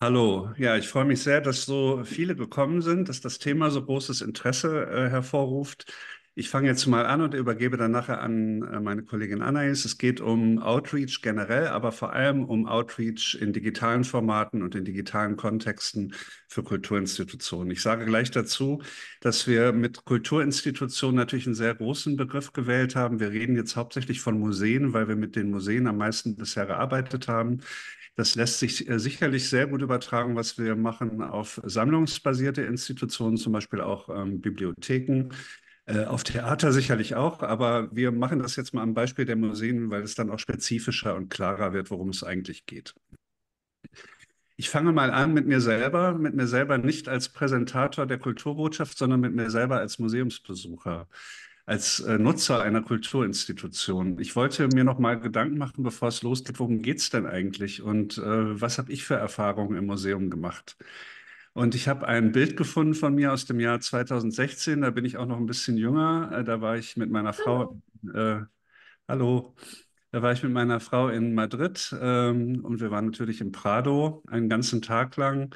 Hallo, ja, ich freue mich sehr, dass so viele gekommen sind, dass das Thema so großes Interesse äh, hervorruft. Ich fange jetzt mal an und übergebe dann nachher an äh, meine Kollegin Anais. Es geht um Outreach generell, aber vor allem um Outreach in digitalen Formaten und in digitalen Kontexten für Kulturinstitutionen. Ich sage gleich dazu, dass wir mit Kulturinstitutionen natürlich einen sehr großen Begriff gewählt haben. Wir reden jetzt hauptsächlich von Museen, weil wir mit den Museen am meisten bisher gearbeitet haben. Das lässt sich äh, sicherlich sehr gut übertragen, was wir machen auf sammlungsbasierte Institutionen, zum Beispiel auch ähm, Bibliotheken äh, auf Theater sicherlich auch, aber wir machen das jetzt mal am Beispiel der Museen, weil es dann auch spezifischer und klarer wird, worum es eigentlich geht. Ich fange mal an mit mir selber, mit mir selber nicht als Präsentator der Kulturbotschaft, sondern mit mir selber als Museumsbesucher als äh, Nutzer einer Kulturinstitution. Ich wollte mir noch mal Gedanken machen, bevor es losgeht, worum geht es denn eigentlich und äh, was habe ich für Erfahrungen im Museum gemacht? Und ich habe ein Bild gefunden von mir aus dem Jahr 2016, da bin ich auch noch ein bisschen jünger, äh, da war ich mit meiner Frau, äh, hallo, da war ich mit meiner Frau in Madrid ähm, und wir waren natürlich im Prado einen ganzen Tag lang.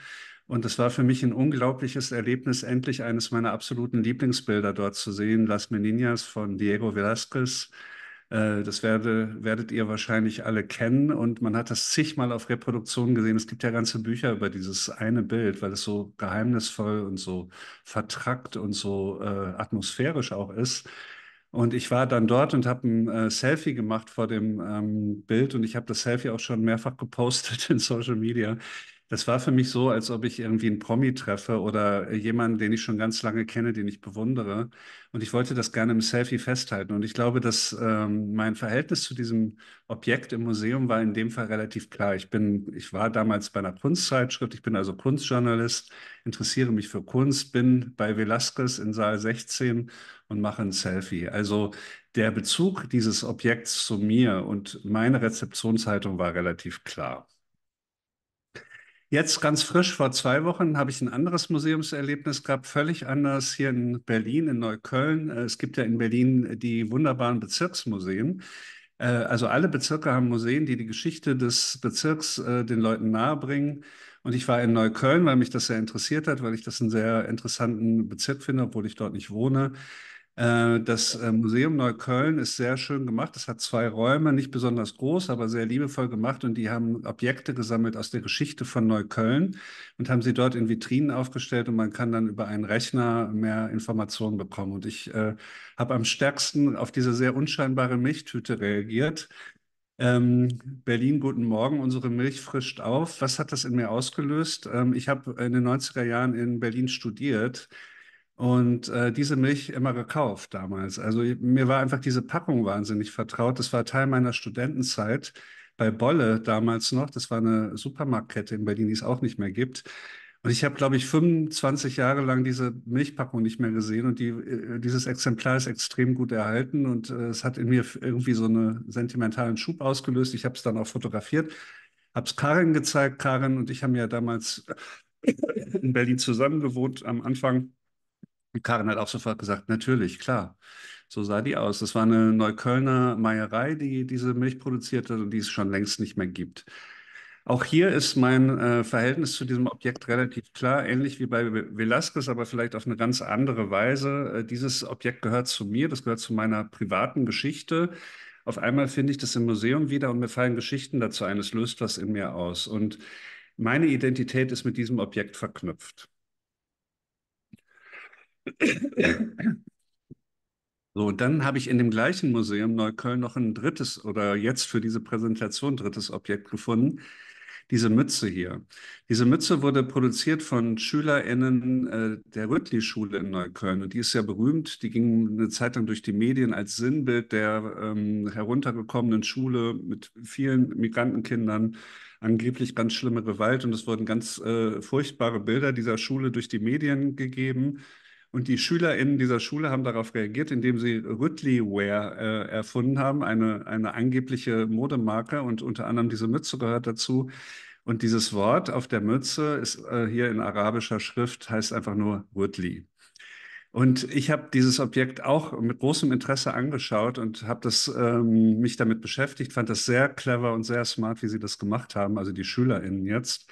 Und es war für mich ein unglaubliches Erlebnis, endlich eines meiner absoluten Lieblingsbilder dort zu sehen, Las Meninas von Diego Velasquez. Äh, das werde, werdet ihr wahrscheinlich alle kennen und man hat das zigmal auf Reproduktionen gesehen. Es gibt ja ganze Bücher über dieses eine Bild, weil es so geheimnisvoll und so vertrackt und so äh, atmosphärisch auch ist. Und ich war dann dort und habe ein äh, Selfie gemacht vor dem ähm, Bild und ich habe das Selfie auch schon mehrfach gepostet in Social Media. Das war für mich so, als ob ich irgendwie einen Promi treffe oder äh, jemanden, den ich schon ganz lange kenne, den ich bewundere. Und ich wollte das gerne im Selfie festhalten. Und ich glaube, dass ähm, mein Verhältnis zu diesem Objekt im Museum war in dem Fall relativ klar. Ich bin, ich war damals bei einer Kunstzeitschrift. Ich bin also Kunstjournalist, interessiere mich für Kunst, bin bei Velasquez in Saal 16 und mache ein Selfie. Also der Bezug dieses Objekts zu mir und meine Rezeptionshaltung war relativ klar. Jetzt ganz frisch, vor zwei Wochen, habe ich ein anderes Museumserlebnis gehabt, völlig anders hier in Berlin, in Neukölln. Äh, es gibt ja in Berlin die wunderbaren Bezirksmuseen. Äh, also alle Bezirke haben Museen, die die Geschichte des Bezirks äh, den Leuten nahebringen. Und ich war in Neukölln, weil mich das sehr interessiert hat, weil ich das einen sehr interessanten Bezirk finde, obwohl ich dort nicht wohne. Äh, das äh, Museum Neukölln ist sehr schön gemacht. Es hat zwei Räume, nicht besonders groß, aber sehr liebevoll gemacht. Und die haben Objekte gesammelt aus der Geschichte von Neukölln und haben sie dort in Vitrinen aufgestellt. Und man kann dann über einen Rechner mehr Informationen bekommen. Und ich äh, habe am stärksten auf diese sehr unscheinbare Milchtüte reagiert. Ähm, Berlin, guten Morgen. Unsere Milch frischt auf. Was hat das in mir ausgelöst? Ähm, ich habe in den 90er Jahren in Berlin studiert und äh, diese Milch immer gekauft damals. Also mir war einfach diese Packung wahnsinnig vertraut. Das war Teil meiner Studentenzeit bei Bolle damals noch. Das war eine Supermarktkette in Berlin, die es auch nicht mehr gibt. Und ich habe, glaube ich, 25 Jahre lang diese Milchpackung nicht mehr gesehen und die, äh, dieses Exemplar ist extrem gut erhalten und äh, es hat in mir irgendwie so einen sentimentalen Schub ausgelöst. Ich habe es dann auch fotografiert, habe es Karin gezeigt. Karin und ich haben ja damals in Berlin zusammen gewohnt am Anfang Karin hat auch sofort gesagt, natürlich, klar. So sah die aus. Das war eine Neuköllner Meierei, die diese Milch produzierte und die es schon längst nicht mehr gibt. Auch hier ist mein äh, Verhältnis zu diesem Objekt relativ klar, ähnlich wie bei Velasquez, aber vielleicht auf eine ganz andere Weise. Äh, dieses Objekt gehört zu mir, das gehört zu meiner privaten Geschichte. Auf einmal finde ich das im Museum wieder und mir fallen Geschichten dazu ein. Es löst was in mir aus. Und meine Identität ist mit diesem Objekt verknüpft. So, dann habe ich in dem gleichen Museum Neukölln noch ein drittes oder jetzt für diese Präsentation drittes Objekt gefunden. Diese Mütze hier. Diese Mütze wurde produziert von SchülerInnen äh, der Rüttli-Schule in Neukölln. Und die ist ja berühmt. Die ging eine Zeit lang durch die Medien als Sinnbild der ähm, heruntergekommenen Schule mit vielen Migrantenkindern. Angeblich ganz schlimme Gewalt. Und es wurden ganz äh, furchtbare Bilder dieser Schule durch die Medien gegeben und die SchülerInnen dieser Schule haben darauf reagiert, indem sie Rütli-Wear äh, erfunden haben, eine, eine angebliche Modemarke. Und unter anderem diese Mütze gehört dazu. Und dieses Wort auf der Mütze ist äh, hier in arabischer Schrift, heißt einfach nur Rütli. Und ich habe dieses Objekt auch mit großem Interesse angeschaut und habe ähm, mich damit beschäftigt, fand das sehr clever und sehr smart, wie sie das gemacht haben, also die SchülerInnen jetzt.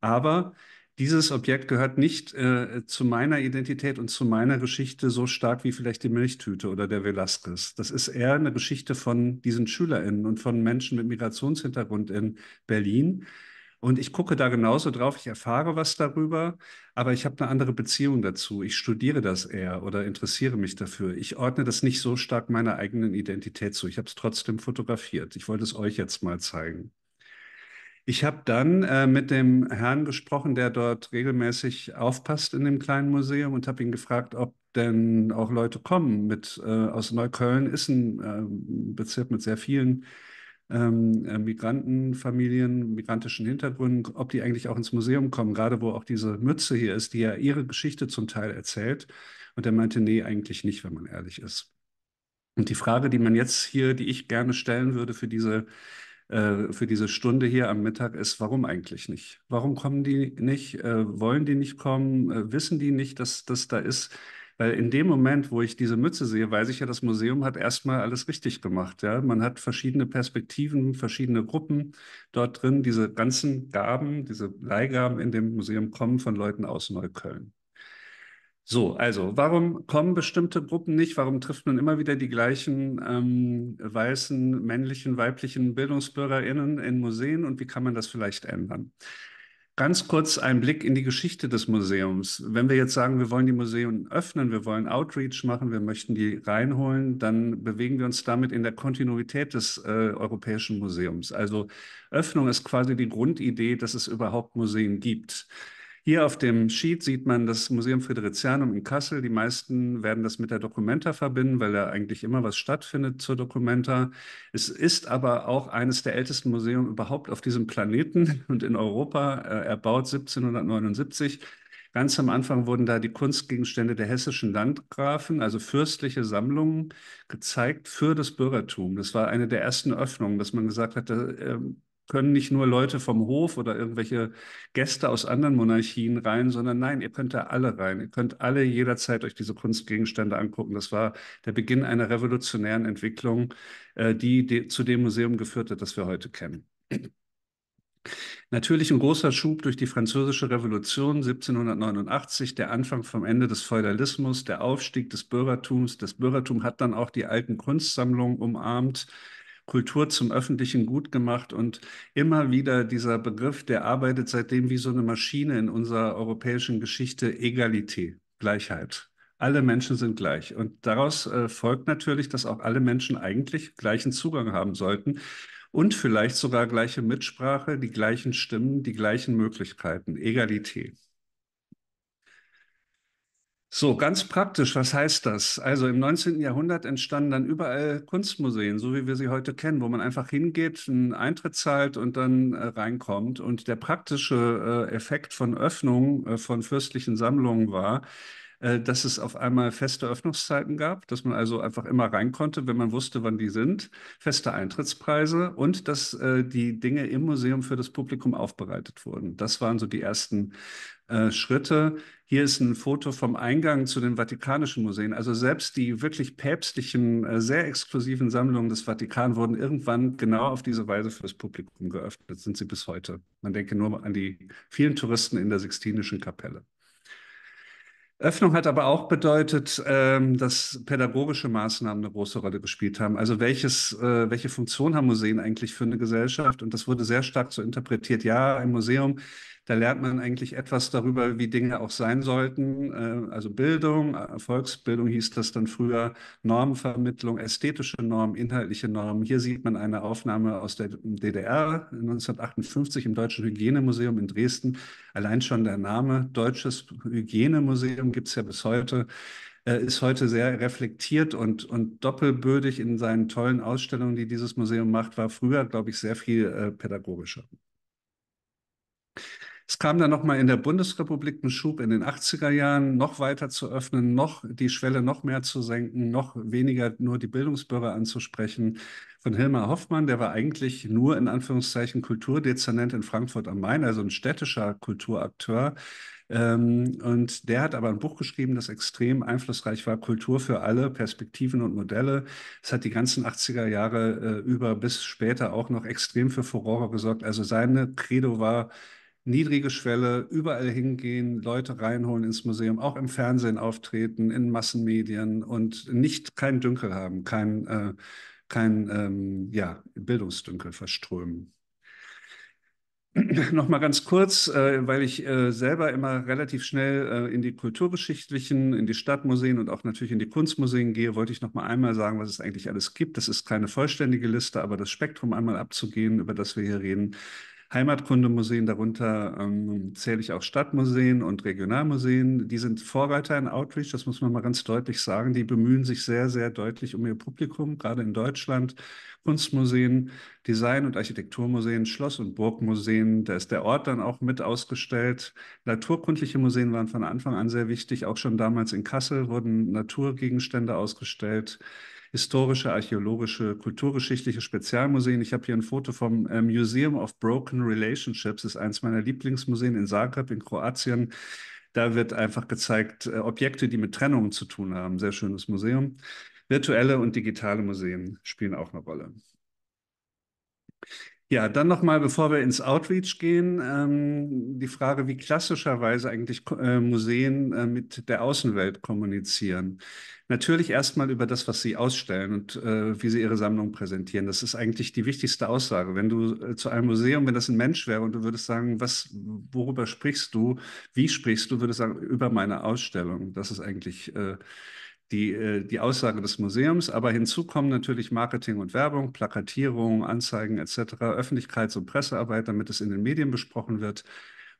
Aber dieses Objekt gehört nicht äh, zu meiner Identität und zu meiner Geschichte so stark wie vielleicht die Milchtüte oder der Velasquez. Das ist eher eine Geschichte von diesen SchülerInnen und von Menschen mit Migrationshintergrund in Berlin. Und ich gucke da genauso drauf, ich erfahre was darüber, aber ich habe eine andere Beziehung dazu. Ich studiere das eher oder interessiere mich dafür. Ich ordne das nicht so stark meiner eigenen Identität zu. Ich habe es trotzdem fotografiert. Ich wollte es euch jetzt mal zeigen. Ich habe dann äh, mit dem Herrn gesprochen, der dort regelmäßig aufpasst in dem kleinen Museum und habe ihn gefragt, ob denn auch Leute kommen. Mit, äh, aus Neukölln ist ein äh, Bezirk mit sehr vielen ähm, äh, Migrantenfamilien, migrantischen Hintergründen, ob die eigentlich auch ins Museum kommen, gerade wo auch diese Mütze hier ist, die ja ihre Geschichte zum Teil erzählt. Und er meinte, nee, eigentlich nicht, wenn man ehrlich ist. Und die Frage, die man jetzt hier, die ich gerne stellen würde für diese äh, für diese Stunde hier am Mittag ist, warum eigentlich nicht? Warum kommen die nicht? Äh, wollen die nicht kommen? Äh, wissen die nicht, dass das da ist? Weil in dem Moment, wo ich diese Mütze sehe, weiß ich ja, das Museum hat erstmal alles richtig gemacht. Ja? Man hat verschiedene Perspektiven, verschiedene Gruppen dort drin. Diese ganzen Gaben, diese Leihgaben in dem Museum kommen von Leuten aus Neukölln. So, also warum kommen bestimmte Gruppen nicht? Warum trifft man immer wieder die gleichen ähm, weißen, männlichen, weiblichen Bildungsbürgerinnen in Museen und wie kann man das vielleicht ändern? Ganz kurz ein Blick in die Geschichte des Museums. Wenn wir jetzt sagen, wir wollen die Museen öffnen, wir wollen Outreach machen, wir möchten die reinholen, dann bewegen wir uns damit in der Kontinuität des äh, Europäischen Museums. Also Öffnung ist quasi die Grundidee, dass es überhaupt Museen gibt. Hier auf dem Sheet sieht man das Museum Fridericianum in Kassel. Die meisten werden das mit der Documenta verbinden, weil da eigentlich immer was stattfindet zur Documenta. Es ist aber auch eines der ältesten Museen überhaupt auf diesem Planeten und in Europa, äh, erbaut 1779. Ganz am Anfang wurden da die Kunstgegenstände der hessischen Landgrafen, also fürstliche Sammlungen, gezeigt für das Bürgertum. Das war eine der ersten Öffnungen, dass man gesagt hatte, ähm, können nicht nur Leute vom Hof oder irgendwelche Gäste aus anderen Monarchien rein, sondern nein, ihr könnt da alle rein. Ihr könnt alle jederzeit euch diese Kunstgegenstände angucken. Das war der Beginn einer revolutionären Entwicklung, äh, die zu dem Museum geführt hat, das wir heute kennen. Natürlich ein großer Schub durch die Französische Revolution 1789, der Anfang vom Ende des Feudalismus, der Aufstieg des Bürgertums. Das Bürgertum hat dann auch die alten Kunstsammlungen umarmt. Kultur zum öffentlichen Gut gemacht und immer wieder dieser Begriff, der arbeitet seitdem wie so eine Maschine in unserer europäischen Geschichte, Egalität, Gleichheit. Alle Menschen sind gleich. Und daraus äh, folgt natürlich, dass auch alle Menschen eigentlich gleichen Zugang haben sollten und vielleicht sogar gleiche Mitsprache, die gleichen Stimmen, die gleichen Möglichkeiten, Egalität. So, ganz praktisch, was heißt das? Also im 19. Jahrhundert entstanden dann überall Kunstmuseen, so wie wir sie heute kennen, wo man einfach hingeht, einen Eintritt zahlt und dann äh, reinkommt. Und der praktische äh, Effekt von Öffnung äh, von fürstlichen Sammlungen war, äh, dass es auf einmal feste Öffnungszeiten gab, dass man also einfach immer rein konnte, wenn man wusste, wann die sind, feste Eintrittspreise und dass äh, die Dinge im Museum für das Publikum aufbereitet wurden. Das waren so die ersten äh, Schritte. Hier ist ein Foto vom Eingang zu den Vatikanischen Museen. Also selbst die wirklich päpstlichen, sehr exklusiven Sammlungen des Vatikan wurden irgendwann genau auf diese Weise für das Publikum geöffnet. sind sie bis heute. Man denke nur an die vielen Touristen in der Sixtinischen Kapelle. Öffnung hat aber auch bedeutet, ähm, dass pädagogische Maßnahmen eine große Rolle gespielt haben. Also welches, äh, welche Funktion haben Museen eigentlich für eine Gesellschaft? Und das wurde sehr stark so interpretiert. Ja, ein Museum da lernt man eigentlich etwas darüber, wie Dinge auch sein sollten. Äh, also Bildung, äh, Volksbildung hieß das dann früher, Normenvermittlung, ästhetische Normen, inhaltliche Normen. Hier sieht man eine Aufnahme aus der DDR 1958 im Deutschen Hygienemuseum in Dresden. Allein schon der Name Deutsches Hygienemuseum gibt es ja bis heute äh, ist heute sehr reflektiert und, und doppelbödig in seinen tollen Ausstellungen, die dieses Museum macht, war früher, glaube ich, sehr viel äh, pädagogischer. Es kam dann nochmal in der Bundesrepublik ein Schub in den 80er Jahren, noch weiter zu öffnen, noch die Schwelle noch mehr zu senken, noch weniger nur die Bildungsbürger anzusprechen. Von Hilmar Hoffmann, der war eigentlich nur in Anführungszeichen Kulturdezernent in Frankfurt am Main, also ein städtischer Kulturakteur. Ähm, und der hat aber ein Buch geschrieben, das extrem einflussreich war, Kultur für alle, Perspektiven und Modelle. Es hat die ganzen 80er Jahre äh, über bis später auch noch extrem für Furore gesorgt. Also seine Credo war, niedrige Schwelle, überall hingehen, Leute reinholen ins Museum, auch im Fernsehen auftreten, in Massenmedien und nicht keinen Dünkel haben, kein, äh, kein ähm, ja, Bildungsdünkel verströmen. Nochmal ganz kurz, äh, weil ich äh, selber immer relativ schnell äh, in die kulturgeschichtlichen, in die Stadtmuseen und auch natürlich in die Kunstmuseen gehe, wollte ich nochmal einmal sagen, was es eigentlich alles gibt. Das ist keine vollständige Liste, aber das Spektrum einmal abzugehen, über das wir hier reden, Heimatkundemuseen, darunter ähm, zähle ich auch Stadtmuseen und Regionalmuseen. Die sind Vorreiter in Outreach, das muss man mal ganz deutlich sagen. Die bemühen sich sehr, sehr deutlich um ihr Publikum, gerade in Deutschland. Kunstmuseen, Design- und Architekturmuseen, Schloss- und Burgmuseen. Da ist der Ort dann auch mit ausgestellt. Naturkundliche Museen waren von Anfang an sehr wichtig. Auch schon damals in Kassel wurden Naturgegenstände ausgestellt historische, archäologische, kulturgeschichtliche Spezialmuseen. Ich habe hier ein Foto vom äh, Museum of Broken Relationships, das ist eins meiner Lieblingsmuseen in Zagreb in Kroatien. Da wird einfach gezeigt, äh, Objekte, die mit Trennungen zu tun haben. Sehr schönes Museum. Virtuelle und digitale Museen spielen auch eine Rolle. Ja, dann nochmal, bevor wir ins Outreach gehen, ähm, die Frage, wie klassischerweise eigentlich äh, Museen äh, mit der Außenwelt kommunizieren. Natürlich erstmal über das, was sie ausstellen und äh, wie sie ihre Sammlung präsentieren. Das ist eigentlich die wichtigste Aussage. Wenn du äh, zu einem Museum, wenn das ein Mensch wäre und du würdest sagen, was, worüber sprichst du, wie sprichst du, würdest sagen, über meine Ausstellung. Das ist eigentlich äh, die, äh, die Aussage des Museums. Aber hinzu kommen natürlich Marketing und Werbung, Plakatierung, Anzeigen etc., Öffentlichkeits- und Pressearbeit, damit es in den Medien besprochen wird.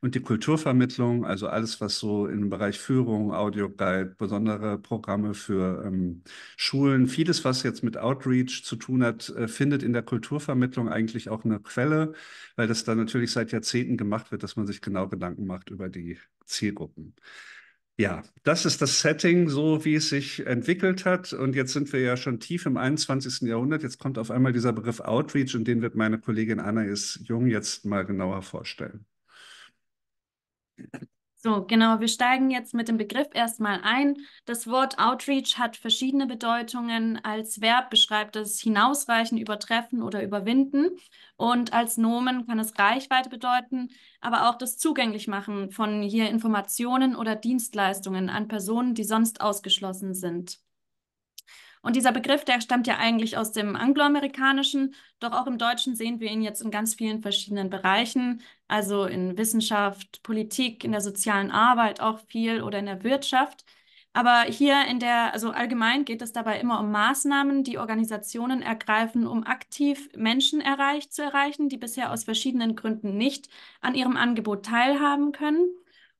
Und die Kulturvermittlung, also alles, was so im Bereich Führung, Audioguide, besondere Programme für ähm, Schulen, vieles, was jetzt mit Outreach zu tun hat, äh, findet in der Kulturvermittlung eigentlich auch eine Quelle, weil das da natürlich seit Jahrzehnten gemacht wird, dass man sich genau Gedanken macht über die Zielgruppen. Ja, das ist das Setting, so wie es sich entwickelt hat. Und jetzt sind wir ja schon tief im 21. Jahrhundert. Jetzt kommt auf einmal dieser Begriff Outreach und den wird meine Kollegin Anna ist Jung jetzt mal genauer vorstellen. So, genau, wir steigen jetzt mit dem Begriff erstmal ein. Das Wort Outreach hat verschiedene Bedeutungen. Als Verb beschreibt es hinausreichen, übertreffen oder überwinden. Und als Nomen kann es Reichweite bedeuten, aber auch das Zugänglichmachen von hier Informationen oder Dienstleistungen an Personen, die sonst ausgeschlossen sind. Und dieser Begriff, der stammt ja eigentlich aus dem angloamerikanischen, doch auch im Deutschen sehen wir ihn jetzt in ganz vielen verschiedenen Bereichen, also in Wissenschaft, Politik, in der sozialen Arbeit auch viel oder in der Wirtschaft. Aber hier in der, also allgemein geht es dabei immer um Maßnahmen, die Organisationen ergreifen, um aktiv Menschen erreicht, zu erreichen, die bisher aus verschiedenen Gründen nicht an ihrem Angebot teilhaben können.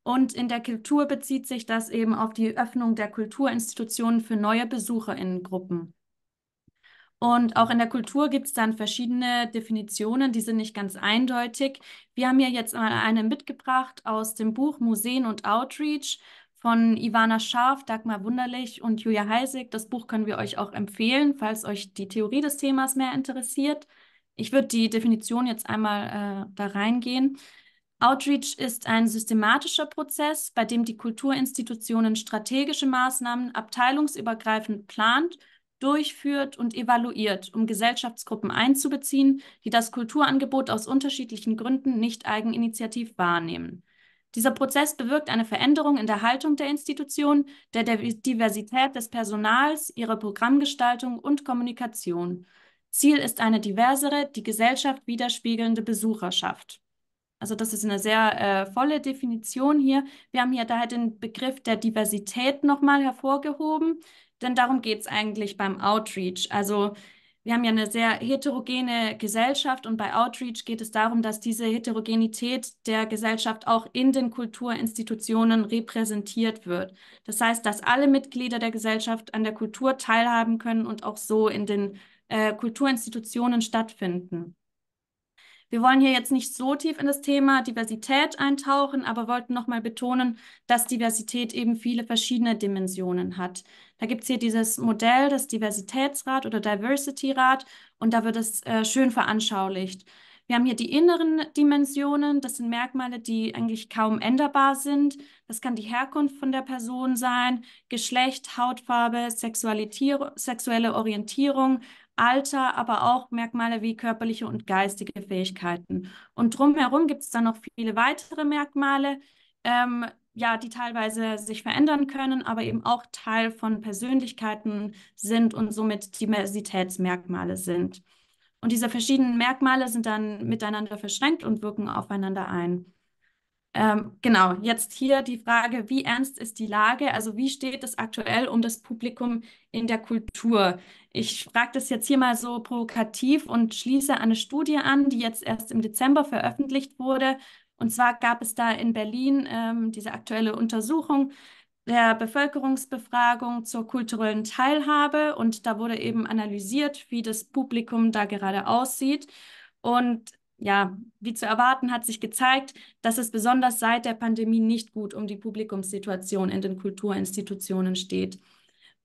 Und in der Kultur bezieht sich das eben auf die Öffnung der Kulturinstitutionen für neue Besucher in Gruppen. Und auch in der Kultur gibt es dann verschiedene Definitionen, die sind nicht ganz eindeutig. Wir haben hier jetzt mal eine mitgebracht aus dem Buch Museen und Outreach von Ivana Scharf, Dagmar Wunderlich und Julia Heisig. Das Buch können wir euch auch empfehlen, falls euch die Theorie des Themas mehr interessiert. Ich würde die Definition jetzt einmal äh, da reingehen. Outreach ist ein systematischer Prozess, bei dem die Kulturinstitutionen strategische Maßnahmen abteilungsübergreifend plant, durchführt und evaluiert, um Gesellschaftsgruppen einzubeziehen, die das Kulturangebot aus unterschiedlichen Gründen nicht eigeninitiativ wahrnehmen. Dieser Prozess bewirkt eine Veränderung in der Haltung der Institution, der Diversität des Personals, ihrer Programmgestaltung und Kommunikation. Ziel ist eine diversere, die Gesellschaft widerspiegelnde Besucherschaft. Also das ist eine sehr äh, volle Definition hier. Wir haben hier daher halt den Begriff der Diversität nochmal hervorgehoben, denn darum geht es eigentlich beim Outreach. Also wir haben ja eine sehr heterogene Gesellschaft und bei Outreach geht es darum, dass diese Heterogenität der Gesellschaft auch in den Kulturinstitutionen repräsentiert wird. Das heißt, dass alle Mitglieder der Gesellschaft an der Kultur teilhaben können und auch so in den äh, Kulturinstitutionen stattfinden. Wir wollen hier jetzt nicht so tief in das Thema Diversität eintauchen, aber wollten nochmal betonen, dass Diversität eben viele verschiedene Dimensionen hat. Da gibt es hier dieses Modell das Diversitätsrat oder Diversity-Rat und da wird es äh, schön veranschaulicht. Wir haben hier die inneren Dimensionen. Das sind Merkmale, die eigentlich kaum änderbar sind. Das kann die Herkunft von der Person sein, Geschlecht, Hautfarbe, sexuelle Orientierung, Alter, aber auch Merkmale wie körperliche und geistige Fähigkeiten. Und drumherum gibt es dann noch viele weitere Merkmale, ähm, ja, die teilweise sich verändern können, aber eben auch Teil von Persönlichkeiten sind und somit Diversitätsmerkmale sind. Und diese verschiedenen Merkmale sind dann miteinander verschränkt und wirken aufeinander ein. Ähm, genau, jetzt hier die Frage, wie ernst ist die Lage? Also wie steht es aktuell um das Publikum in der Kultur? Ich frage das jetzt hier mal so provokativ und schließe eine Studie an, die jetzt erst im Dezember veröffentlicht wurde. Und zwar gab es da in Berlin ähm, diese aktuelle Untersuchung der Bevölkerungsbefragung zur kulturellen Teilhabe. Und da wurde eben analysiert, wie das Publikum da gerade aussieht. Und ja, wie zu erwarten, hat sich gezeigt, dass es besonders seit der Pandemie nicht gut um die Publikumssituation in den Kulturinstitutionen steht.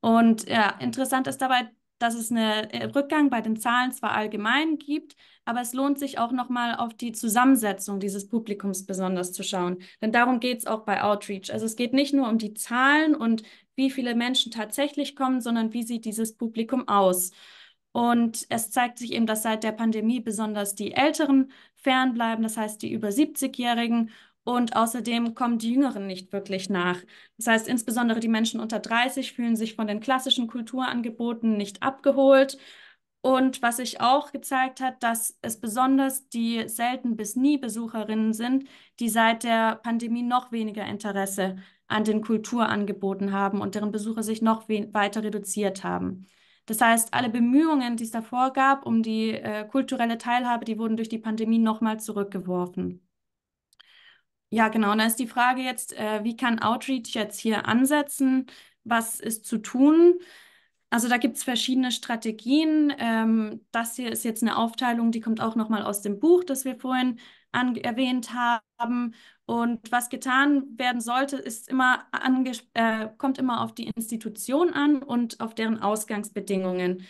Und ja, interessant ist dabei, dass es einen äh, Rückgang bei den Zahlen zwar allgemein gibt, aber es lohnt sich auch nochmal auf die Zusammensetzung dieses Publikums besonders zu schauen. Denn darum geht es auch bei Outreach. Also es geht nicht nur um die Zahlen und wie viele Menschen tatsächlich kommen, sondern wie sieht dieses Publikum aus. Und es zeigt sich eben, dass seit der Pandemie besonders die Älteren fernbleiben, das heißt die über 70-Jährigen. Und außerdem kommen die Jüngeren nicht wirklich nach. Das heißt, insbesondere die Menschen unter 30 fühlen sich von den klassischen Kulturangeboten nicht abgeholt. Und was sich auch gezeigt hat, dass es besonders die selten bis nie Besucherinnen sind, die seit der Pandemie noch weniger Interesse an den Kulturangeboten haben und deren Besucher sich noch weiter reduziert haben. Das heißt, alle Bemühungen, die es davor gab, um die äh, kulturelle Teilhabe, die wurden durch die Pandemie nochmal zurückgeworfen. Ja, genau. Und da ist die Frage jetzt, äh, wie kann Outreach jetzt hier ansetzen? Was ist zu tun? Also da gibt es verschiedene Strategien. Ähm, das hier ist jetzt eine Aufteilung, die kommt auch nochmal aus dem Buch, das wir vorhin an, erwähnt haben. Und was getan werden sollte, ist immer äh, kommt immer auf die Institution an und auf deren Ausgangsbedingungen.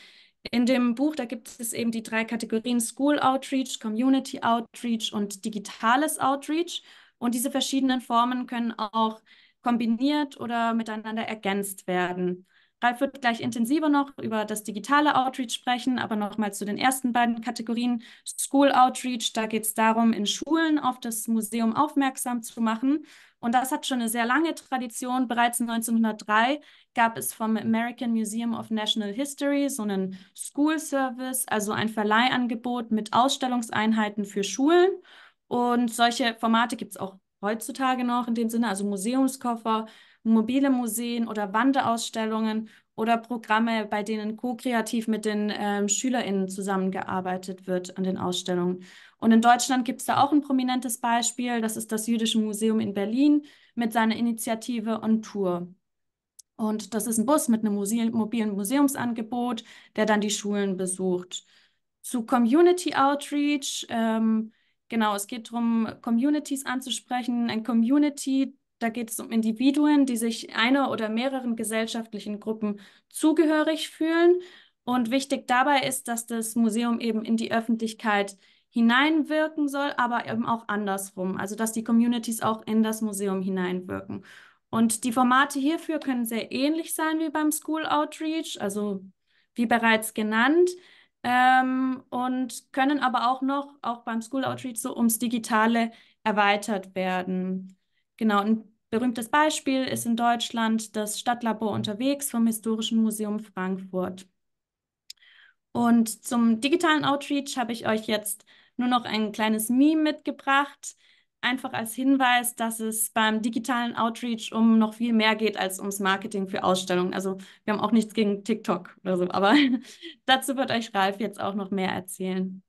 In dem Buch, da gibt es eben die drei Kategorien School Outreach, Community Outreach und digitales Outreach. Und diese verschiedenen Formen können auch kombiniert oder miteinander ergänzt werden. Ralf wird gleich intensiver noch über das digitale Outreach sprechen, aber nochmal zu den ersten beiden Kategorien. School Outreach, da geht es darum, in Schulen auf das Museum aufmerksam zu machen. Und das hat schon eine sehr lange Tradition. Bereits 1903 gab es vom American Museum of National History so einen School Service, also ein Verleihangebot mit Ausstellungseinheiten für Schulen. Und solche Formate gibt es auch heutzutage noch in dem Sinne, also Museumskoffer, mobile Museen oder Wanderausstellungen oder Programme, bei denen co-kreativ mit den ähm, SchülerInnen zusammengearbeitet wird an den Ausstellungen. Und in Deutschland gibt es da auch ein prominentes Beispiel, das ist das Jüdische Museum in Berlin mit seiner Initiative On Tour. Und das ist ein Bus mit einem Muse mobilen Museumsangebot, der dann die Schulen besucht. Zu Community Outreach, ähm, genau, es geht darum, Communities anzusprechen. Ein Community da geht es um Individuen, die sich einer oder mehreren gesellschaftlichen Gruppen zugehörig fühlen. Und wichtig dabei ist, dass das Museum eben in die Öffentlichkeit hineinwirken soll, aber eben auch andersrum. Also dass die Communities auch in das Museum hineinwirken. Und die Formate hierfür können sehr ähnlich sein wie beim School Outreach, also wie bereits genannt, ähm, und können aber auch noch, auch beim School Outreach, so ums Digitale erweitert werden. Genau, ein berühmtes Beispiel ist in Deutschland das Stadtlabor unterwegs vom Historischen Museum Frankfurt. Und zum digitalen Outreach habe ich euch jetzt nur noch ein kleines Meme mitgebracht, einfach als Hinweis, dass es beim digitalen Outreach um noch viel mehr geht als ums Marketing für Ausstellungen. Also wir haben auch nichts gegen TikTok oder so, aber dazu wird euch Ralf jetzt auch noch mehr erzählen.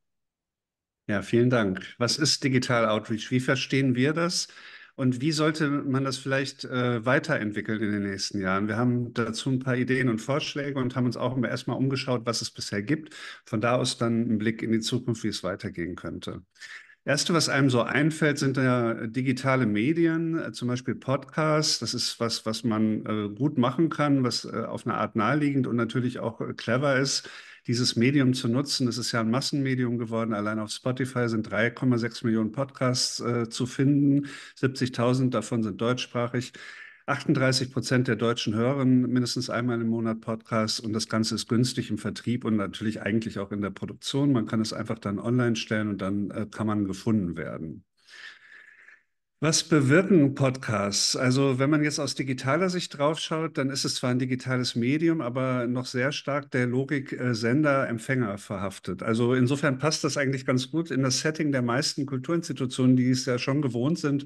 Ja, vielen Dank. Was ist Digital Outreach? Wie verstehen wir das? Und wie sollte man das vielleicht äh, weiterentwickeln in den nächsten Jahren? Wir haben dazu ein paar Ideen und Vorschläge und haben uns auch erstmal umgeschaut, was es bisher gibt. Von da aus dann einen Blick in die Zukunft, wie es weitergehen könnte. Erste, was einem so einfällt, sind ja digitale Medien, äh, zum Beispiel Podcasts. Das ist was, was man äh, gut machen kann, was äh, auf eine Art naheliegend und natürlich auch clever ist dieses Medium zu nutzen. Es ist ja ein Massenmedium geworden. Allein auf Spotify sind 3,6 Millionen Podcasts äh, zu finden. 70.000 davon sind deutschsprachig. 38 Prozent der Deutschen hören mindestens einmal im Monat Podcasts und das Ganze ist günstig im Vertrieb und natürlich eigentlich auch in der Produktion. Man kann es einfach dann online stellen und dann äh, kann man gefunden werden. Was bewirken Podcasts? Also wenn man jetzt aus digitaler Sicht draufschaut, dann ist es zwar ein digitales Medium, aber noch sehr stark der Logik äh, Sender-Empfänger verhaftet. Also insofern passt das eigentlich ganz gut in das Setting der meisten Kulturinstitutionen, die es ja schon gewohnt sind,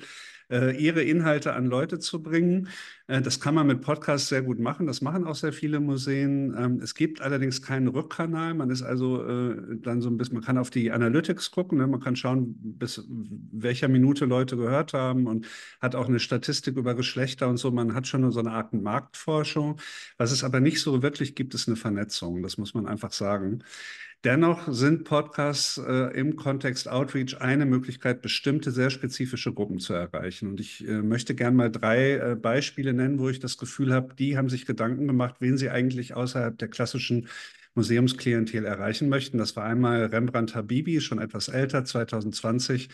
äh, ihre Inhalte an Leute zu bringen. Äh, das kann man mit Podcasts sehr gut machen. Das machen auch sehr viele Museen. Ähm, es gibt allerdings keinen Rückkanal. Man ist also äh, dann so ein bisschen, man kann auf die Analytics gucken. Ne? Man kann schauen, bis welcher Minute Leute gehört haben und hat auch eine Statistik über Geschlechter und so. Man hat schon so eine Art Marktforschung. Was es aber nicht so wirklich gibt, ist eine Vernetzung. Das muss man einfach sagen. Dennoch sind Podcasts äh, im Kontext Outreach eine Möglichkeit, bestimmte sehr spezifische Gruppen zu erreichen. Und ich äh, möchte gern mal drei äh, Beispiele nennen, wo ich das Gefühl habe, die haben sich Gedanken gemacht, wen sie eigentlich außerhalb der klassischen Museumsklientel erreichen möchten. Das war einmal Rembrandt Habibi, schon etwas älter, 2020.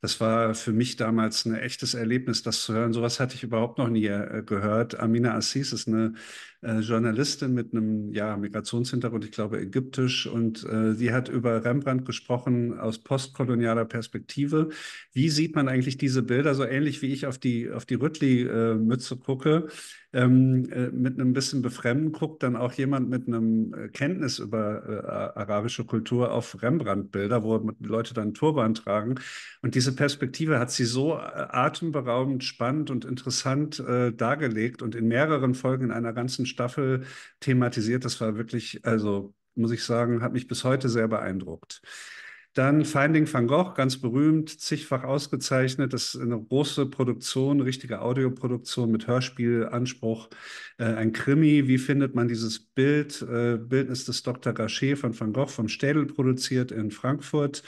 Das war für mich damals ein echtes Erlebnis, das zu hören. Sowas hatte ich überhaupt noch nie äh, gehört. Amina Assis ist eine äh, Journalistin mit einem ja, Migrationshintergrund, ich glaube ägyptisch, und äh, sie hat über Rembrandt gesprochen aus postkolonialer Perspektive. Wie sieht man eigentlich diese Bilder, so ähnlich wie ich auf die, auf die Rüttli-Mütze äh, gucke? Ähm, äh, mit einem bisschen Befremden guckt dann auch jemand mit einem äh, Kenntnis über äh, arabische Kultur auf Rembrandt-Bilder, wo Leute dann Turban tragen. Und diese Perspektive hat sie so atemberaubend spannend und interessant äh, dargelegt und in mehreren Folgen in einer ganzen Staffel thematisiert. Das war wirklich, also muss ich sagen, hat mich bis heute sehr beeindruckt. Dann Finding van Gogh, ganz berühmt, zigfach ausgezeichnet. Das ist eine große Produktion, richtige Audioproduktion mit Hörspielanspruch. Äh, ein Krimi. Wie findet man dieses Bild? Äh, Bildnis des Dr. Gachet von van Gogh vom Städel produziert in Frankfurt.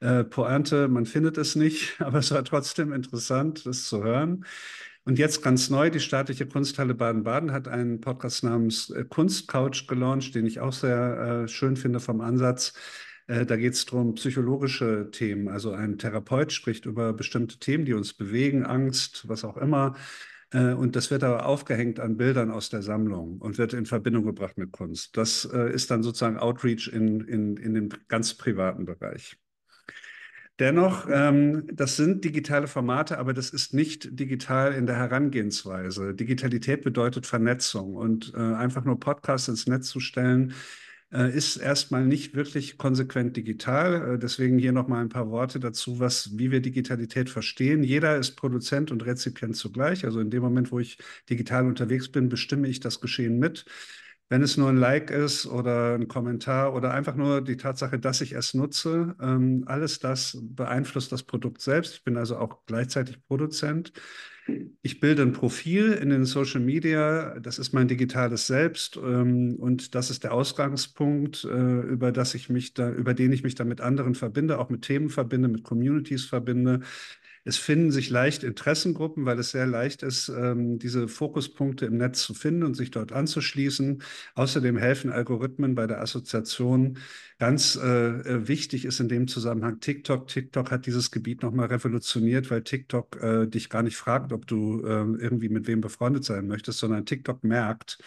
Äh, Pointe, man findet es nicht, aber es war trotzdem interessant, das zu hören. Und jetzt ganz neu, die staatliche Kunsthalle Baden-Baden hat einen Podcast namens äh, Kunstcouch gelauncht, den ich auch sehr äh, schön finde vom Ansatz. Äh, da geht es darum, psychologische Themen. Also ein Therapeut spricht über bestimmte Themen, die uns bewegen, Angst, was auch immer. Äh, und das wird aber aufgehängt an Bildern aus der Sammlung und wird in Verbindung gebracht mit Kunst. Das äh, ist dann sozusagen Outreach in, in, in den ganz privaten Bereich. Dennoch, ähm, das sind digitale Formate, aber das ist nicht digital in der Herangehensweise. Digitalität bedeutet Vernetzung und äh, einfach nur Podcasts ins Netz zu stellen, äh, ist erstmal nicht wirklich konsequent digital. Äh, deswegen hier nochmal ein paar Worte dazu, was, wie wir Digitalität verstehen. Jeder ist Produzent und Rezipient zugleich. Also in dem Moment, wo ich digital unterwegs bin, bestimme ich das Geschehen mit wenn es nur ein Like ist oder ein Kommentar oder einfach nur die Tatsache, dass ich es nutze, ähm, alles das beeinflusst das Produkt selbst. Ich bin also auch gleichzeitig Produzent. Ich bilde ein Profil in den Social Media, das ist mein digitales Selbst ähm, und das ist der Ausgangspunkt, äh, über, das ich mich da, über den ich mich dann mit anderen verbinde, auch mit Themen verbinde, mit Communities verbinde, es finden sich leicht Interessengruppen, weil es sehr leicht ist, ähm, diese Fokuspunkte im Netz zu finden und sich dort anzuschließen. Außerdem helfen Algorithmen bei der Assoziation. Ganz äh, äh wichtig ist in dem Zusammenhang TikTok. TikTok hat dieses Gebiet nochmal revolutioniert, weil TikTok äh, dich gar nicht fragt, ob du äh, irgendwie mit wem befreundet sein möchtest, sondern TikTok merkt,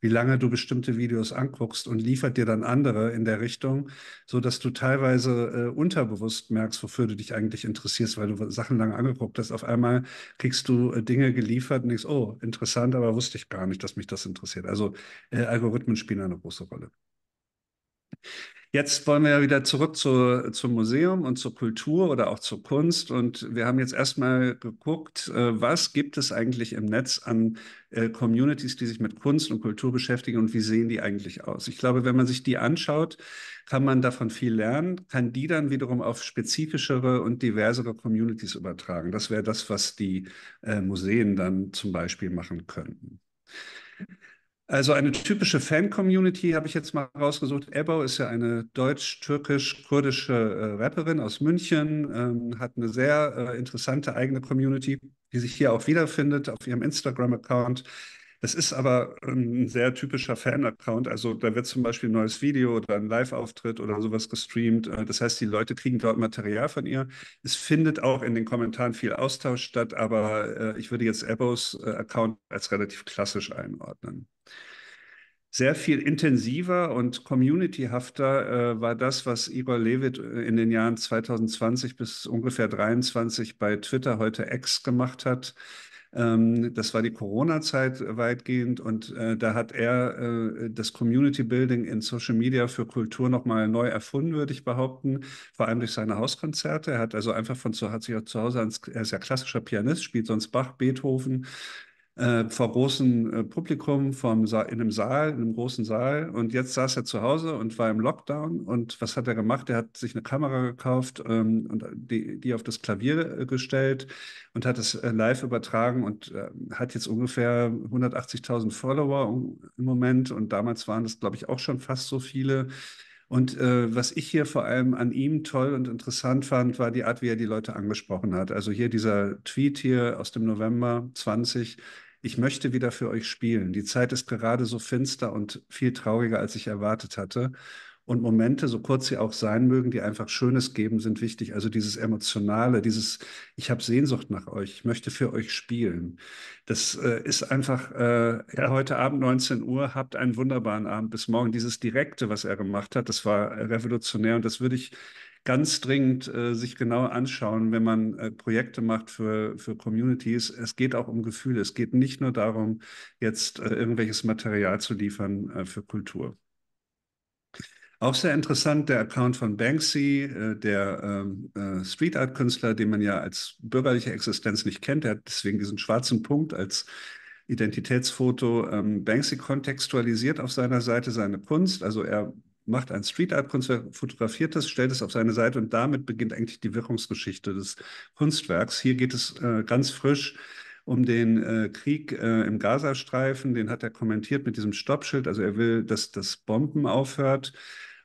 wie lange du bestimmte Videos anguckst und liefert dir dann andere in der Richtung, so dass du teilweise äh, unterbewusst merkst, wofür du dich eigentlich interessierst, weil du Sachen lange angeguckt hast. Auf einmal kriegst du äh, Dinge geliefert und denkst, oh, interessant, aber wusste ich gar nicht, dass mich das interessiert. Also äh, Algorithmen spielen eine große Rolle. Jetzt wollen wir ja wieder zurück zu, zum Museum und zur Kultur oder auch zur Kunst. Und wir haben jetzt erstmal geguckt, äh, was gibt es eigentlich im Netz an äh, Communities, die sich mit Kunst und Kultur beschäftigen und wie sehen die eigentlich aus? Ich glaube, wenn man sich die anschaut, kann man davon viel lernen, kann die dann wiederum auf spezifischere und diversere Communities übertragen. Das wäre das, was die äh, Museen dann zum Beispiel machen könnten. Also eine typische Fan-Community habe ich jetzt mal rausgesucht. Ebo ist ja eine deutsch-türkisch-kurdische äh, Rapperin aus München, ähm, hat eine sehr äh, interessante eigene Community, die sich hier auch wiederfindet auf ihrem Instagram-Account das ist aber ähm, ein sehr typischer Fan-Account. Also da wird zum Beispiel ein neues Video oder ein Live-Auftritt oder sowas gestreamt. Äh, das heißt, die Leute kriegen dort Material von ihr. Es findet auch in den Kommentaren viel Austausch statt, aber äh, ich würde jetzt Ebbos äh, Account als relativ klassisch einordnen sehr viel intensiver und communityhafter äh, war das, was Igor Levit äh, in den Jahren 2020 bis ungefähr 2023 bei Twitter heute X gemacht hat. Ähm, das war die Corona-Zeit weitgehend und äh, da hat er äh, das Community Building in Social Media für Kultur nochmal neu erfunden, würde ich behaupten, vor allem durch seine Hauskonzerte. Er hat also einfach von zu, hat sich auch zu Hause ans, er ist ja klassischer Pianist, spielt sonst Bach, Beethoven, äh, vor großem äh, Publikum vom Sa in einem Saal, in einem großen Saal. Und jetzt saß er zu Hause und war im Lockdown. Und was hat er gemacht? Er hat sich eine Kamera gekauft ähm, und äh, die, die auf das Klavier äh, gestellt und hat es live übertragen und hat jetzt ungefähr 180.000 Follower im Moment. Und damals waren das, glaube ich, auch schon fast so viele. Und äh, was ich hier vor allem an ihm toll und interessant fand, war die Art, wie er die Leute angesprochen hat. Also hier dieser Tweet hier aus dem November 20, ich möchte wieder für euch spielen. Die Zeit ist gerade so finster und viel trauriger, als ich erwartet hatte. Und Momente, so kurz sie auch sein mögen, die einfach Schönes geben, sind wichtig. Also dieses Emotionale, dieses, ich habe Sehnsucht nach euch, ich möchte für euch spielen. Das äh, ist einfach, äh, ja, heute Abend 19 Uhr, habt einen wunderbaren Abend bis morgen. Dieses Direkte, was er gemacht hat, das war revolutionär und das würde ich ganz dringend äh, sich genau anschauen, wenn man äh, Projekte macht für, für Communities. Es geht auch um Gefühle. Es geht nicht nur darum, jetzt äh, irgendwelches Material zu liefern äh, für Kultur. Auch sehr interessant der Account von Banksy, äh, der ähm, äh, Street Art Künstler, den man ja als bürgerliche Existenz nicht kennt. Er hat deswegen diesen schwarzen Punkt als Identitätsfoto. Ähm, Banksy kontextualisiert auf seiner Seite seine Kunst. Also er macht ein Street Art Kunstwerk, fotografiert es, stellt es auf seine Seite und damit beginnt eigentlich die Wirkungsgeschichte des Kunstwerks. Hier geht es äh, ganz frisch um den äh, Krieg äh, im Gazastreifen. Den hat er kommentiert mit diesem Stoppschild. Also er will, dass das Bomben aufhört.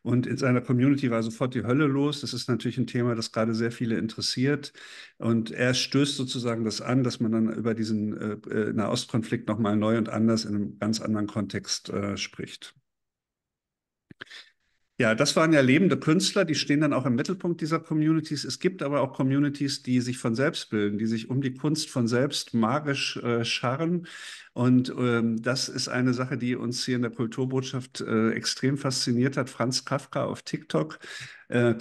Und in seiner Community war sofort die Hölle los. Das ist natürlich ein Thema, das gerade sehr viele interessiert. Und er stößt sozusagen das an, dass man dann über diesen äh, äh Nahostkonflikt nochmal neu und anders in einem ganz anderen Kontext äh, spricht. Ja, das waren ja lebende Künstler, die stehen dann auch im Mittelpunkt dieser Communities. Es gibt aber auch Communities, die sich von selbst bilden, die sich um die Kunst von selbst magisch äh, scharren. Und ähm, das ist eine Sache, die uns hier in der Kulturbotschaft äh, extrem fasziniert hat. Franz Kafka auf TikTok äh,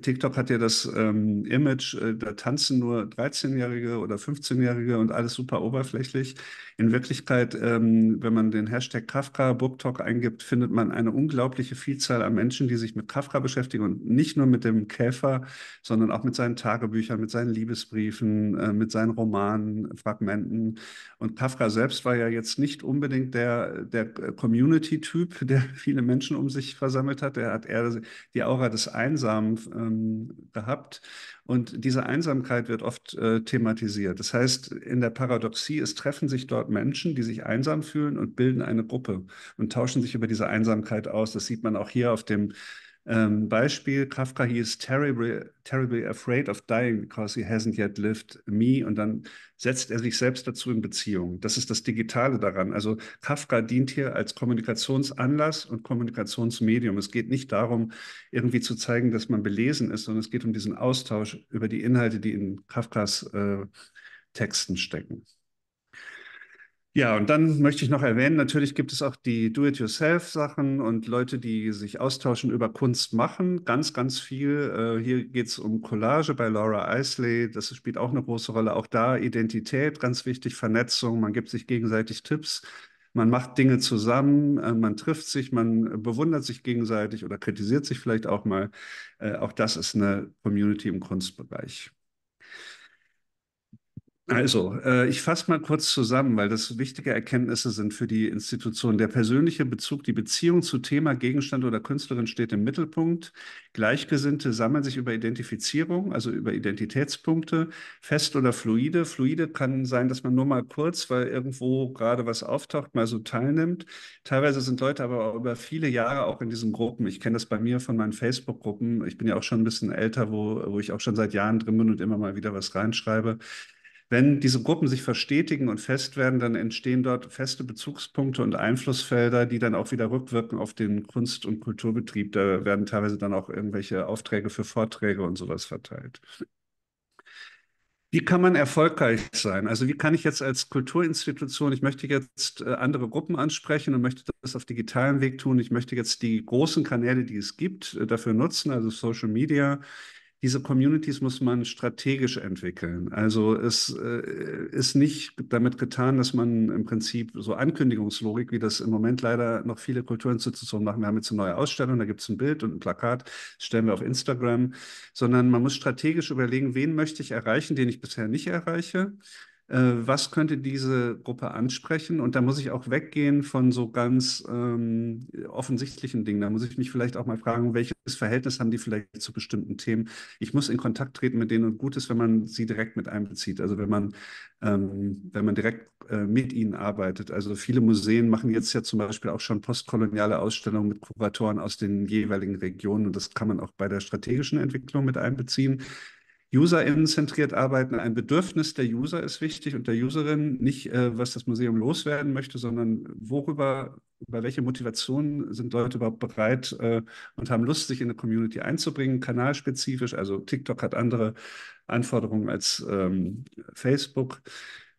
TikTok hat ja das ähm, Image, äh, da tanzen nur 13-Jährige oder 15-Jährige und alles super oberflächlich. In Wirklichkeit, ähm, wenn man den Hashtag Kafka BookTok eingibt, findet man eine unglaubliche Vielzahl an Menschen, die sich mit Kafka beschäftigen und nicht nur mit dem Käfer, sondern auch mit seinen Tagebüchern, mit seinen Liebesbriefen, äh, mit seinen Romanen, Fragmenten. Und Kafka selbst war ja jetzt nicht unbedingt der, der Community-Typ, der viele Menschen um sich versammelt hat. Er hat eher die Aura des Einzelnen einsam ähm, gehabt. Und diese Einsamkeit wird oft äh, thematisiert. Das heißt, in der Paradoxie, es treffen sich dort Menschen, die sich einsam fühlen und bilden eine Gruppe und tauschen sich über diese Einsamkeit aus. Das sieht man auch hier auf dem ähm, Beispiel, Kafka, he is terribly, terribly afraid of dying because he hasn't yet lived me. Und dann setzt er sich selbst dazu in Beziehung. Das ist das Digitale daran. Also Kafka dient hier als Kommunikationsanlass und Kommunikationsmedium. Es geht nicht darum, irgendwie zu zeigen, dass man belesen ist, sondern es geht um diesen Austausch über die Inhalte, die in Kafkas äh, Texten stecken. Ja, und dann möchte ich noch erwähnen, natürlich gibt es auch die Do-it-yourself-Sachen und Leute, die sich austauschen über Kunst machen. Ganz, ganz viel. Äh, hier geht es um Collage bei Laura Isley. Das spielt auch eine große Rolle. Auch da Identität, ganz wichtig, Vernetzung. Man gibt sich gegenseitig Tipps. Man macht Dinge zusammen, äh, man trifft sich, man bewundert sich gegenseitig oder kritisiert sich vielleicht auch mal. Äh, auch das ist eine Community im Kunstbereich. Also, äh, ich fasse mal kurz zusammen, weil das wichtige Erkenntnisse sind für die Institution. Der persönliche Bezug, die Beziehung zu Thema, Gegenstand oder Künstlerin steht im Mittelpunkt. Gleichgesinnte sammeln sich über Identifizierung, also über Identitätspunkte, fest oder fluide. Fluide kann sein, dass man nur mal kurz, weil irgendwo gerade was auftaucht, mal so teilnimmt. Teilweise sind Leute aber über viele Jahre auch in diesen Gruppen. Ich kenne das bei mir von meinen Facebook-Gruppen. Ich bin ja auch schon ein bisschen älter, wo, wo ich auch schon seit Jahren drin bin und immer mal wieder was reinschreibe. Wenn diese Gruppen sich verstetigen und fest werden, dann entstehen dort feste Bezugspunkte und Einflussfelder, die dann auch wieder rückwirken auf den Kunst- und Kulturbetrieb. Da werden teilweise dann auch irgendwelche Aufträge für Vorträge und sowas verteilt. Wie kann man erfolgreich sein? Also wie kann ich jetzt als Kulturinstitution, ich möchte jetzt äh, andere Gruppen ansprechen und möchte das auf digitalen Weg tun. Ich möchte jetzt die großen Kanäle, die es gibt, äh, dafür nutzen, also Social Media diese Communities muss man strategisch entwickeln. Also es äh, ist nicht damit getan, dass man im Prinzip so Ankündigungslogik, wie das im Moment leider noch viele Kulturinstitutionen machen. Wir haben jetzt eine neue Ausstellung, da gibt es ein Bild und ein Plakat, stellen wir auf Instagram, sondern man muss strategisch überlegen, wen möchte ich erreichen, den ich bisher nicht erreiche. Äh, was könnte diese Gruppe ansprechen? Und da muss ich auch weggehen von so ganz ähm, offensichtlichen Dingen. Da muss ich mich vielleicht auch mal fragen, welches Verhältnis haben die vielleicht zu bestimmten Themen? Ich muss in Kontakt treten mit denen und gut ist, wenn man sie direkt mit einbezieht. Also wenn man, ähm, wenn man direkt äh, mit ihnen arbeitet. Also viele Museen machen jetzt ja zum Beispiel auch schon postkoloniale Ausstellungen mit Kuratoren aus den jeweiligen Regionen und das kann man auch bei der strategischen Entwicklung mit einbeziehen. UserInnen-zentriert arbeiten. Ein Bedürfnis der User ist wichtig und der Userin, nicht äh, was das Museum loswerden möchte, sondern worüber, über welche Motivationen sind Leute überhaupt bereit äh, und haben Lust, sich in eine Community einzubringen, kanalspezifisch. Also TikTok hat andere Anforderungen als ähm, Facebook.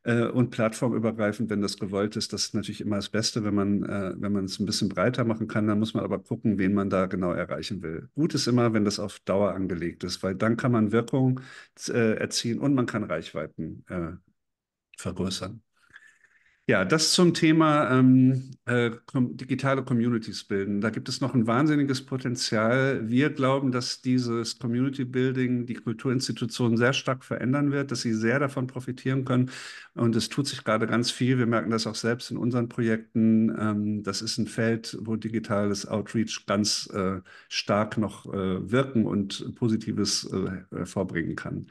Äh, und plattformübergreifend, wenn das gewollt ist. Das ist natürlich immer das Beste, wenn man, äh, wenn man es ein bisschen breiter machen kann. Dann muss man aber gucken, wen man da genau erreichen will. Gut ist immer, wenn das auf Dauer angelegt ist, weil dann kann man Wirkung äh, erzielen und man kann Reichweiten vergrößern. Ja, das zum Thema ähm, äh, digitale Communities bilden. Da gibt es noch ein wahnsinniges Potenzial. Wir glauben, dass dieses Community Building die Kulturinstitutionen sehr stark verändern wird, dass sie sehr davon profitieren können. Und es tut sich gerade ganz viel. Wir merken das auch selbst in unseren Projekten. Ähm, das ist ein Feld, wo digitales Outreach ganz äh, stark noch äh, wirken und Positives äh, vorbringen kann.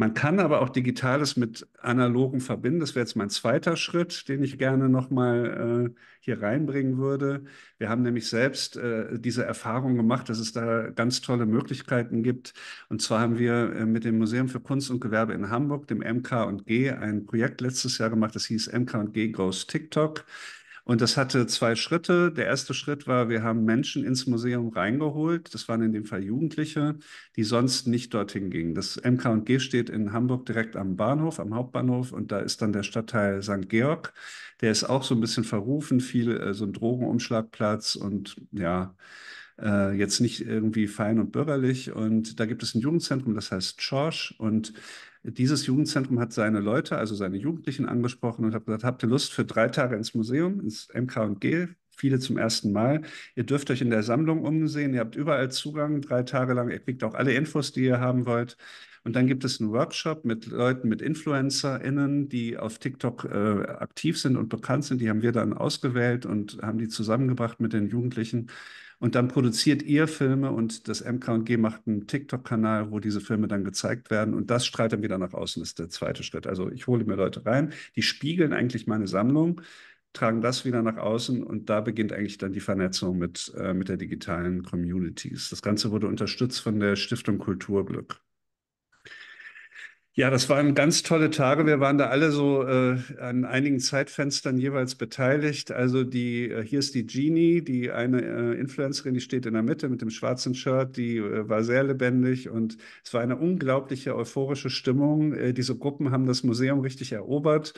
Man kann aber auch Digitales mit Analogen verbinden. Das wäre jetzt mein zweiter Schritt, den ich gerne nochmal äh, hier reinbringen würde. Wir haben nämlich selbst äh, diese Erfahrung gemacht, dass es da ganz tolle Möglichkeiten gibt. Und zwar haben wir äh, mit dem Museum für Kunst und Gewerbe in Hamburg, dem MK&G, ein Projekt letztes Jahr gemacht, das hieß MK&G Goes TikTok. Und das hatte zwei Schritte. Der erste Schritt war, wir haben Menschen ins Museum reingeholt. Das waren in dem Fall Jugendliche, die sonst nicht dorthin gingen. Das MKG steht in Hamburg direkt am Bahnhof, am Hauptbahnhof. Und da ist dann der Stadtteil St. Georg. Der ist auch so ein bisschen verrufen, viel äh, so ein Drogenumschlagplatz und ja, äh, jetzt nicht irgendwie fein und bürgerlich. Und da gibt es ein Jugendzentrum, das heißt Schorsch. Und dieses Jugendzentrum hat seine Leute, also seine Jugendlichen angesprochen und hat gesagt, habt ihr Lust für drei Tage ins Museum, ins MKG, viele zum ersten Mal. Ihr dürft euch in der Sammlung umsehen, ihr habt überall Zugang, drei Tage lang, ihr kriegt auch alle Infos, die ihr haben wollt. Und dann gibt es einen Workshop mit Leuten, mit InfluencerInnen, die auf TikTok äh, aktiv sind und bekannt sind. Die haben wir dann ausgewählt und haben die zusammengebracht mit den Jugendlichen. Und dann produziert ihr Filme und das MKG macht einen TikTok-Kanal, wo diese Filme dann gezeigt werden. Und das strahlt dann wieder nach außen. Das ist der zweite Schritt. Also ich hole mir Leute rein, die spiegeln eigentlich meine Sammlung, tragen das wieder nach außen und da beginnt eigentlich dann die Vernetzung mit, äh, mit der digitalen Communities. Das Ganze wurde unterstützt von der Stiftung Kulturglück. Ja, das waren ganz tolle Tage. Wir waren da alle so äh, an einigen Zeitfenstern jeweils beteiligt. Also die, äh, hier ist die Genie, die eine äh, Influencerin, die steht in der Mitte mit dem schwarzen Shirt, die äh, war sehr lebendig und es war eine unglaubliche euphorische Stimmung. Äh, diese Gruppen haben das Museum richtig erobert.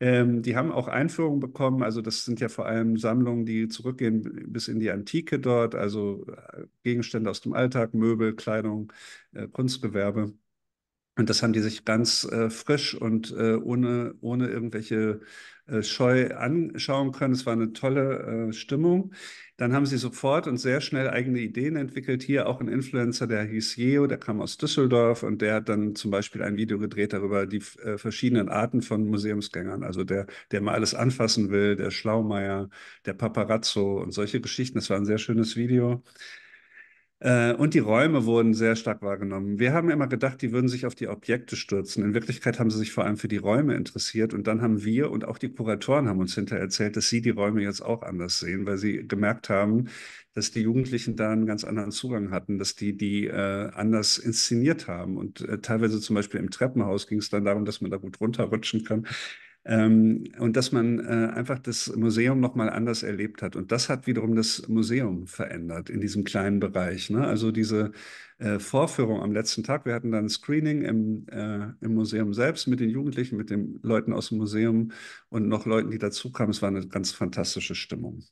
Ähm, die haben auch Einführungen bekommen. Also das sind ja vor allem Sammlungen, die zurückgehen bis in die Antike dort, also äh, Gegenstände aus dem Alltag, Möbel, Kleidung, Kunstgewerbe. Und das haben die sich ganz äh, frisch und äh, ohne, ohne irgendwelche äh, Scheu anschauen können. Es war eine tolle äh, Stimmung. Dann haben sie sofort und sehr schnell eigene Ideen entwickelt. Hier auch ein Influencer, der hieß Jeo, der kam aus Düsseldorf und der hat dann zum Beispiel ein Video gedreht darüber, die äh, verschiedenen Arten von Museumsgängern. Also der, der mal alles anfassen will, der Schlaumeier, der Paparazzo und solche Geschichten. Das war ein sehr schönes Video. Äh, und die Räume wurden sehr stark wahrgenommen. Wir haben immer gedacht, die würden sich auf die Objekte stürzen. In Wirklichkeit haben sie sich vor allem für die Räume interessiert. Und dann haben wir und auch die Kuratoren haben uns hinterher erzählt, dass sie die Räume jetzt auch anders sehen, weil sie gemerkt haben, dass die Jugendlichen da einen ganz anderen Zugang hatten, dass die die äh, anders inszeniert haben. Und äh, teilweise zum Beispiel im Treppenhaus ging es dann darum, dass man da gut runterrutschen kann. Ähm, und dass man äh, einfach das Museum nochmal anders erlebt hat. Und das hat wiederum das Museum verändert in diesem kleinen Bereich. Ne? Also diese äh, Vorführung am letzten Tag, wir hatten dann ein Screening im, äh, im Museum selbst mit den Jugendlichen, mit den Leuten aus dem Museum und noch Leuten, die dazukamen. Es war eine ganz fantastische Stimmung.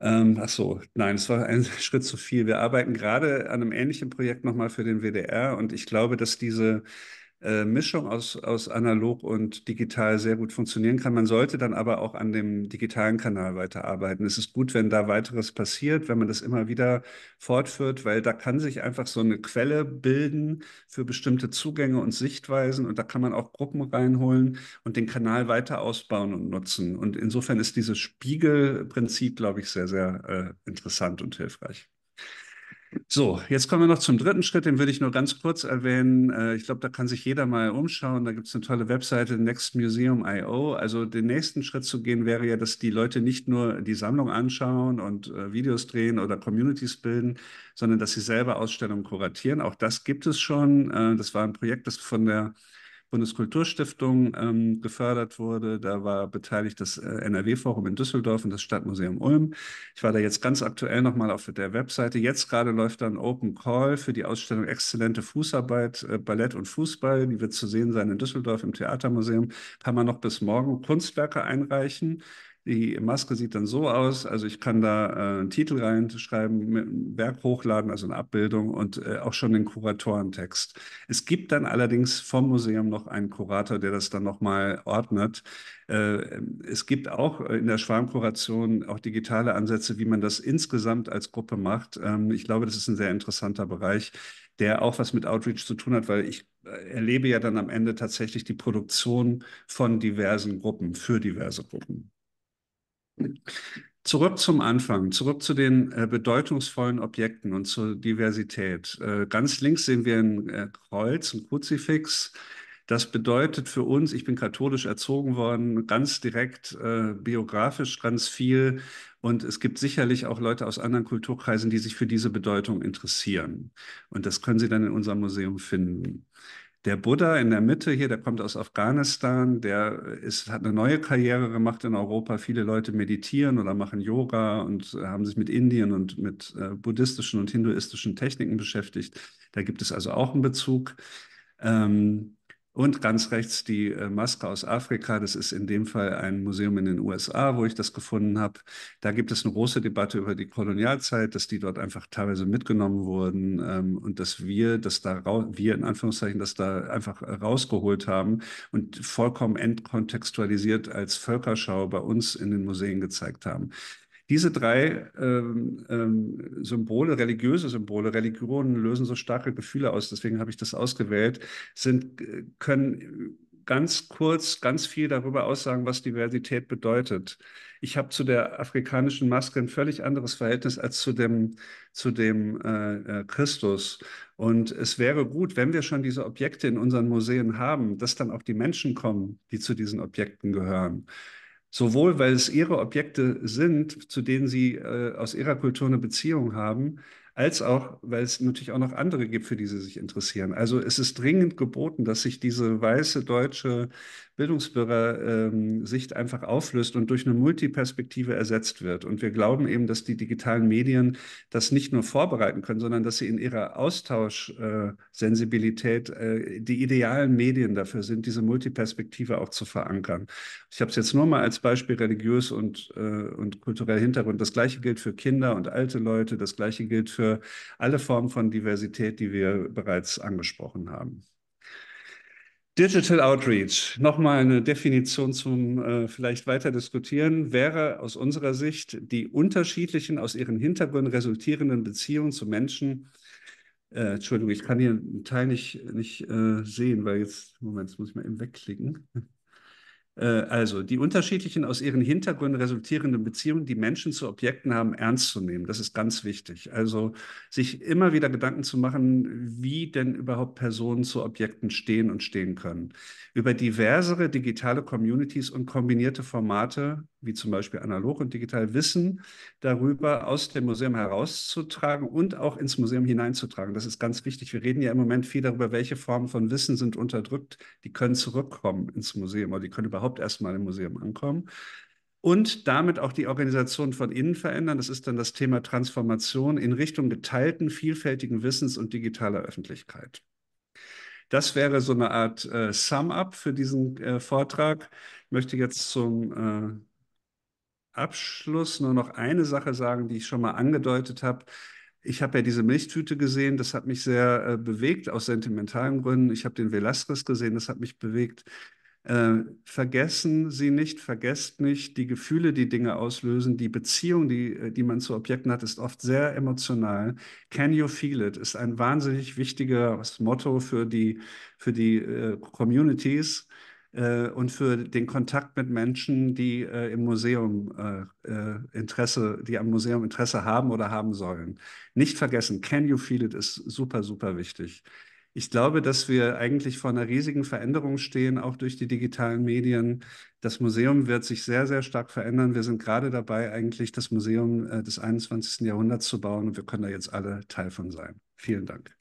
Ähm, ach so, nein, es war ein Schritt zu viel. Wir arbeiten gerade an einem ähnlichen Projekt nochmal für den WDR und ich glaube, dass diese äh, Mischung aus, aus analog und digital sehr gut funktionieren kann. Man sollte dann aber auch an dem digitalen Kanal weiterarbeiten. Es ist gut, wenn da weiteres passiert, wenn man das immer wieder fortführt, weil da kann sich einfach so eine Quelle bilden für bestimmte Zugänge und Sichtweisen und da kann man auch Gruppen reinholen und den Kanal weiter ausbauen und nutzen. Und insofern ist dieses Spiegelprinzip, glaube ich, sehr, sehr äh, interessant und hilfreich. So, jetzt kommen wir noch zum dritten Schritt, den würde ich nur ganz kurz erwähnen. Äh, ich glaube, da kann sich jeder mal umschauen. Da gibt es eine tolle Webseite nextmuseum.io. Also den nächsten Schritt zu gehen wäre ja, dass die Leute nicht nur die Sammlung anschauen und äh, Videos drehen oder Communities bilden, sondern dass sie selber Ausstellungen kuratieren. Auch das gibt es schon. Äh, das war ein Projekt, das von der Bundeskulturstiftung ähm, gefördert wurde. Da war beteiligt das äh, NRW-Forum in Düsseldorf und das Stadtmuseum Ulm. Ich war da jetzt ganz aktuell nochmal auf der Webseite. Jetzt gerade läuft dann Open Call für die Ausstellung Exzellente Fußarbeit, äh, Ballett und Fußball. Die wird zu sehen sein in Düsseldorf im Theatermuseum. Kann man noch bis morgen Kunstwerke einreichen. Die Maske sieht dann so aus, also ich kann da äh, einen Titel reinschreiben, einen Werk hochladen, also eine Abbildung und äh, auch schon den Kuratorentext. Es gibt dann allerdings vom Museum noch einen Kurator, der das dann nochmal ordnet. Äh, es gibt auch in der Schwarmkuration auch digitale Ansätze, wie man das insgesamt als Gruppe macht. Ähm, ich glaube, das ist ein sehr interessanter Bereich, der auch was mit Outreach zu tun hat, weil ich äh, erlebe ja dann am Ende tatsächlich die Produktion von diversen Gruppen für diverse Gruppen. Zurück zum Anfang, zurück zu den äh, bedeutungsvollen Objekten und zur Diversität. Äh, ganz links sehen wir ein äh, Kreuz, ein Kruzifix. Das bedeutet für uns, ich bin katholisch erzogen worden, ganz direkt äh, biografisch ganz viel. Und es gibt sicherlich auch Leute aus anderen Kulturkreisen, die sich für diese Bedeutung interessieren. Und das können Sie dann in unserem Museum finden. Der Buddha in der Mitte hier, der kommt aus Afghanistan, der ist, hat eine neue Karriere gemacht in Europa. Viele Leute meditieren oder machen Yoga und äh, haben sich mit Indien und mit äh, buddhistischen und hinduistischen Techniken beschäftigt. Da gibt es also auch einen Bezug. Ähm, und ganz rechts die äh, Maske aus Afrika. Das ist in dem Fall ein Museum in den USA, wo ich das gefunden habe. Da gibt es eine große Debatte über die Kolonialzeit, dass die dort einfach teilweise mitgenommen wurden ähm, und dass wir das da wir in Anführungszeichen das da einfach rausgeholt haben und vollkommen entkontextualisiert als Völkerschau bei uns in den Museen gezeigt haben. Diese drei ähm, ähm, Symbole, religiöse Symbole, Religionen lösen so starke Gefühle aus, deswegen habe ich das ausgewählt, sind, äh, können ganz kurz ganz viel darüber aussagen, was Diversität bedeutet. Ich habe zu der afrikanischen Maske ein völlig anderes Verhältnis als zu dem, zu dem äh, äh Christus. Und es wäre gut, wenn wir schon diese Objekte in unseren Museen haben, dass dann auch die Menschen kommen, die zu diesen Objekten gehören. Sowohl, weil es ihre Objekte sind, zu denen sie äh, aus ihrer Kultur eine Beziehung haben, als auch, weil es natürlich auch noch andere gibt, für die sie sich interessieren. Also es ist dringend geboten, dass sich diese weiße deutsche Bildungsbürgersicht ähm, einfach auflöst und durch eine Multiperspektive ersetzt wird. Und wir glauben eben, dass die digitalen Medien das nicht nur vorbereiten können, sondern dass sie in ihrer Austauschsensibilität äh, äh, die idealen Medien dafür sind, diese Multiperspektive auch zu verankern. Ich habe es jetzt nur mal als Beispiel religiös und, äh, und kulturell Hintergrund. Das gleiche gilt für Kinder und alte Leute, das gleiche gilt für für alle Formen von Diversität, die wir bereits angesprochen haben. Digital Outreach, nochmal eine Definition zum äh, vielleicht weiter diskutieren, wäre aus unserer Sicht die unterschiedlichen, aus ihren Hintergründen resultierenden Beziehungen zu Menschen. Äh, Entschuldigung, ich kann hier einen Teil nicht, nicht äh, sehen, weil jetzt, Moment, jetzt muss ich mal eben wegklicken. Äh, also die unterschiedlichen aus ihren Hintergründen resultierenden Beziehungen, die Menschen zu Objekten haben, ernst zu nehmen. Das ist ganz wichtig. Also sich immer wieder Gedanken zu machen, wie denn überhaupt Personen zu Objekten stehen und stehen können. Über diversere digitale Communities und kombinierte Formate wie zum Beispiel analog und digital, Wissen darüber aus dem Museum herauszutragen und auch ins Museum hineinzutragen. Das ist ganz wichtig. Wir reden ja im Moment viel darüber, welche Formen von Wissen sind unterdrückt. Die können zurückkommen ins Museum oder die können überhaupt erstmal im Museum ankommen. Und damit auch die Organisation von innen verändern. Das ist dann das Thema Transformation in Richtung geteilten, vielfältigen Wissens und digitaler Öffentlichkeit. Das wäre so eine Art äh, Sum-up für diesen äh, Vortrag. Ich möchte jetzt zum äh, Abschluss nur noch eine Sache sagen, die ich schon mal angedeutet habe. Ich habe ja diese Milchtüte gesehen, das hat mich sehr äh, bewegt aus sentimentalen Gründen. Ich habe den Velasquez gesehen, das hat mich bewegt. Äh, vergessen Sie nicht, vergesst nicht die Gefühle, die Dinge auslösen. Die Beziehung, die, äh, die man zu Objekten hat, ist oft sehr emotional. Can you feel it? Ist ein wahnsinnig wichtiges Motto für die, für die äh, Communities äh, und für den Kontakt mit Menschen, die äh, im Museum äh, äh, Interesse, die am Museum Interesse haben oder haben sollen. Nicht vergessen, Can You Feel It ist super, super wichtig. Ich glaube, dass wir eigentlich vor einer riesigen Veränderung stehen, auch durch die digitalen Medien. Das Museum wird sich sehr, sehr stark verändern. Wir sind gerade dabei, eigentlich das Museum äh, des 21. Jahrhunderts zu bauen und wir können da jetzt alle Teil von sein. Vielen Dank.